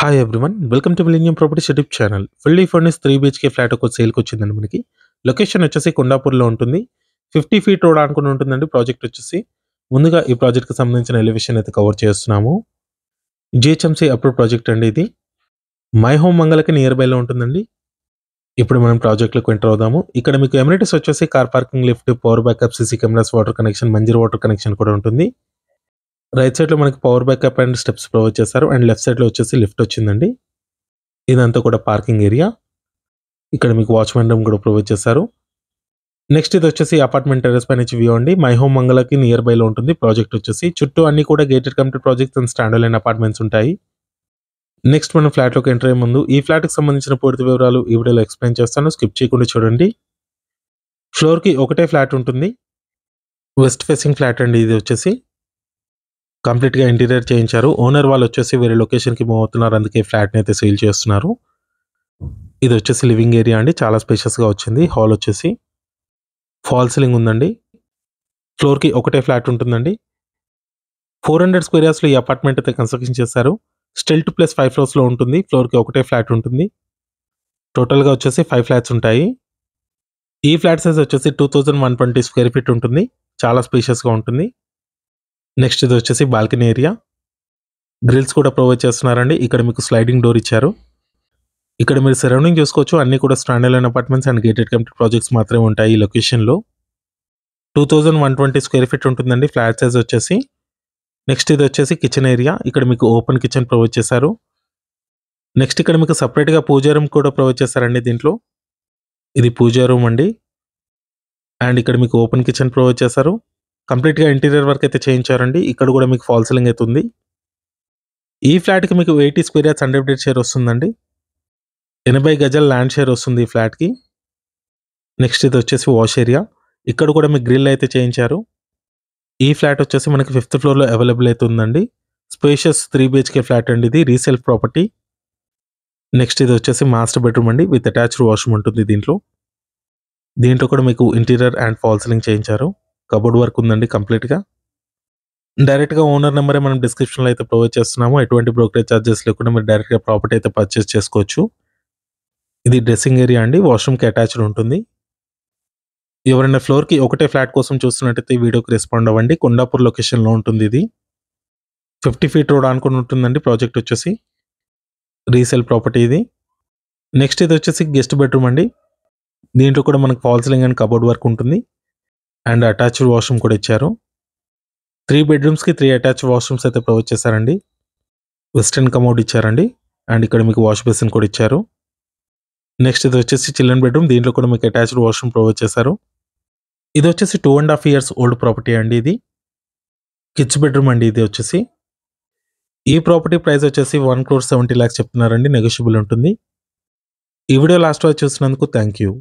hi everyone welcome to millennium property YouTube channel fully furnish three BHK flat ఒక సేల్కి వచ్చిందండి మనకి location వచ్చేసి కొండాపూర్లో ఉంటుంది ఫిఫ్టీ ఫీట్ రోడ్ అనుకుని ఉంటుందండి ప్రాజెక్ట్ వచ్చేసి ముందుగా ఈ ప్రాజెక్ట్కి సంబంధించిన ఎలివేషన్ అయితే కవర్ చేస్తున్నాము జిహెచ్ఎంసీ అప్రూవ్ ప్రాజెక్ట్ అండి ఇది మై హోమ్ మంగళకి నియర్ బైలో ఉంటుందండి ఇప్పుడు మనం ప్రాజెక్ట్లోకి ఎంటర్ అవుదాము ఇక్కడ మీకు ఎమ్యూనిటీస్ వచ్చేసి car parking lift power backup CC cameras water connection Manjeera water connection కూడా ఉంటుంది రైట్ సైడ్లో మనకి power backup and steps provide చేస్తారు అండ్ లెఫ్ట్ సైడ్లో వచ్చేసి లిఫ్ట్ వచ్చిందండి ఇదంతా కూడా పార్కింగ్ ఏరియా ఇక్కడ మీకు వాచ్మెన్ రూమ్ కూడా ప్రొవైడ్ చేస్తారు నెక్స్ట్ ఇది వచ్చేసి అపార్ట్మెంట్ టెరెస్ పై నుంచి వ్యూ అండి మై హోమ్ మంగళకి నియర్ బైలో ఉంటుంది ప్రాజెక్ట్ వచ్చేసి చుట్టూ అన్ని కూడా gated complete projects and standalone apartments ఉంటాయి నెక్స్ట్ మనం ఫ్లాట్లోకి ఎంటర్ అయ్యే ముందు ఈ ఫ్లాట్కి సంబంధించిన పూర్తి వివరాలు ఈ వీడియోలో ఎక్స్ప్లెయిన్ చేస్తాను స్కిప్ చేయకుండా చూడండి ఫ్లోర్కి ఒకటే ఫ్లాట్ ఉంటుంది వెస్ట్ ఫేసింగ్ ఫ్లాట్ అండి ఇది వచ్చేసి కంప్లీట్గా ఇంటీరియర్ చేయించారు ఓనర్ వాళ్ళు వచ్చేసి వేరే లొకేషన్కి మూవ్ అవుతున్నారు అందుకే ఫ్లాట్ని అయితే సేల్ చేస్తున్నారు ఇది వచ్చేసి లివింగ్ ఏరియా అండి చాలా స్పేషియస్గా వచ్చింది హాల్ వచ్చేసి ఫాల్ సీలింగ్ ఉందండి ఫ్లోర్కి ఒకటే ఫ్లాట్ ఉంటుందండి ఫోర్ హండ్రెడ్ స్క్వేర్ ఈ అపార్ట్మెంట్ అయితే కన్స్ట్రక్షన్ చేశారు స్టెల్ట్ ప్లస్ ఫైవ్ ఫ్లోర్స్లో ఉంటుంది ఫ్లోర్కి ఒకటే ఫ్లాట్ ఉంటుంది టోటల్గా వచ్చేసి ఫైవ్ ఫ్లాట్స్ ఉంటాయి ఈ ఫ్లాట్ సైజ్ వచ్చేసి two thousand one twenty square feet ఉంటుంది చాలా స్పేషియస్గా ఉంటుంది నెక్స్ట్ ఇది వచ్చేసి బాల్కనీ ఏరియా గ్రిల్స్ కూడా ప్రొవైడ్ చేస్తున్నారండి ఇక్కడ మీకు స్లైడింగ్ డోర్ ఇచ్చారు ఇక్కడ మీరు సరౌండింగ్ చూసుకోవచ్చు అన్ని కూడా standard apartments and gated complete projects మాత్రమే ఉంటాయి ఈ లొకేషన్లో two thousand one twenty square feet ఉంటుందండి ఫ్లాట్ సైజ్ వచ్చేసి నెక్స్ట్ ఇది వచ్చేసి కిచెన్ ఏరియా ఇక్కడ మీకు ఓపెన్ కిచెన్ ప్రొవైడ్ చేశారు నెక్స్ట్ ఇక్కడ మీకు సపరేట్గా పూజా రూమ్ కూడా ప్రొవైడ్ చేస్తారండి దీంట్లో ఇది పూజా రూమ్ అండి అండ్ ఇక్కడ మీకు ఓపెన్ కిచెన్ ప్రొవైడ్ చేశారు కంప్లీట్గా ఇంటీరియర్ వర్క్ అయితే చేయించారండి ఇక్కడ కూడా మీకు ఫాల్ సీలింగ్ అయితే ఉంది ఈ ఫ్లాట్కి మీకు eighty square yards undivided share వస్తుందండి ఎనభై గజల ల్యాండ్ షేర్ వస్తుంది ఈ ఫ్లాట్కి నెక్స్ట్ ఇది వచ్చేసి వాష్ ఏరియా ఇక్కడ కూడా మీకు గ్రిల్ అయితే చేయించారు ఈ ఫ్లాట్ వచ్చేసి మనకి ఫిఫ్త్ ఫ్లోర్లో అవైలబుల్ అయితే ఉందండి స్పేషియస్ త్రీ బిహెచ్కే ఫ్లాట్ అండి ఇది రీసేల్ ప్రాపర్టీ నెక్స్ట్ ఇది వచ్చేసి మాస్టర్ బెడ్రూమ్ అండి విత్ అటాచ్డ్ వాష్రూమ్ ఉంటుంది దీంట్లో దీంట్లో కూడా మీకు ఇంటీరియర్ అండ్ ఫాల్ సీలింగ్ చేయించారు కబోర్డ్ వర్క్ ఉందండి కంప్లీట్గా డైరెక్ట్గా ఓనర్ నెంబరే మనం డిస్క్రిప్షన్లో అయితే ప్రొవైడ్ చేస్తున్నాము ఎటువంటి బ్రోకరేజ్ ఛార్జెస్ లేకుండా మీరు డైరెక్ట్గా ప్రాపర్టీ అయితే పర్చేస్ చేసుకోవచ్చు ఇది డ్రెస్సింగ్ ఏరియా అండి వాష్రూమ్కి అటాచ్డ్ ఉంటుంది ఎవరైనా ఫ్లోర్కి ఒకటే ఫ్లాట్ కోసం చూస్తున్నట్టయితే వీడియోకి రెస్పాండ్ అవ్వండి కొండాపూర్ లొకేషన్లో ఉంటుంది ఇది ఫిఫ్టీ ఫీట్ రోడ్ అనుకుని ఉంటుందండి ప్రాజెక్ట్ వచ్చేసి రీసేల్ ప్రాపర్టీ ఇది నెక్స్ట్ ఇది వచ్చేసి గెస్ట్ బెడ్రూమ్ అండి దీంట్లో కూడా మనకు false ceiling and cupboard work ఉంటుంది అండ్ అటాచ్డ్ వాష్రూమ్ కూడా ఇచ్చారు త్రీ బెడ్రూమ్స్కి త్రీ అటాచ్డ్ వాష్రూమ్స్ అయితే ప్రొవైడ్ చేశారండి వెస్ట్రన్ కమౌడ్ ఇచ్చారండి అండ్ ఇక్కడ మీకు వాష్ బేసిన్ కూడా ఇచ్చారు నెక్స్ట్ ఇది వచ్చేసి చిల్డ్రన్ బెడ్రూమ్ దీంట్లో కూడా మీకు అటాచ్డ్ వాష్రూమ్ ప్రొవైడ్ చేశారు ఇది వచ్చేసి two and half years old property అండి ఇది కిడ్స్ బెడ్రూమ్ అండి ఇది వచ్చేసి ఈ ప్రాపర్టీ ప్రైస్ వచ్చేసి వన్ క్రోర్ సెవెంటీ ల్యాక్స్ చెప్తున్నారండి నెగోషియబుల్ ఉంటుంది ఈ వీడియో లాస్ట్ వచ్చి చూసినందుకు థ్యాంక్ యూ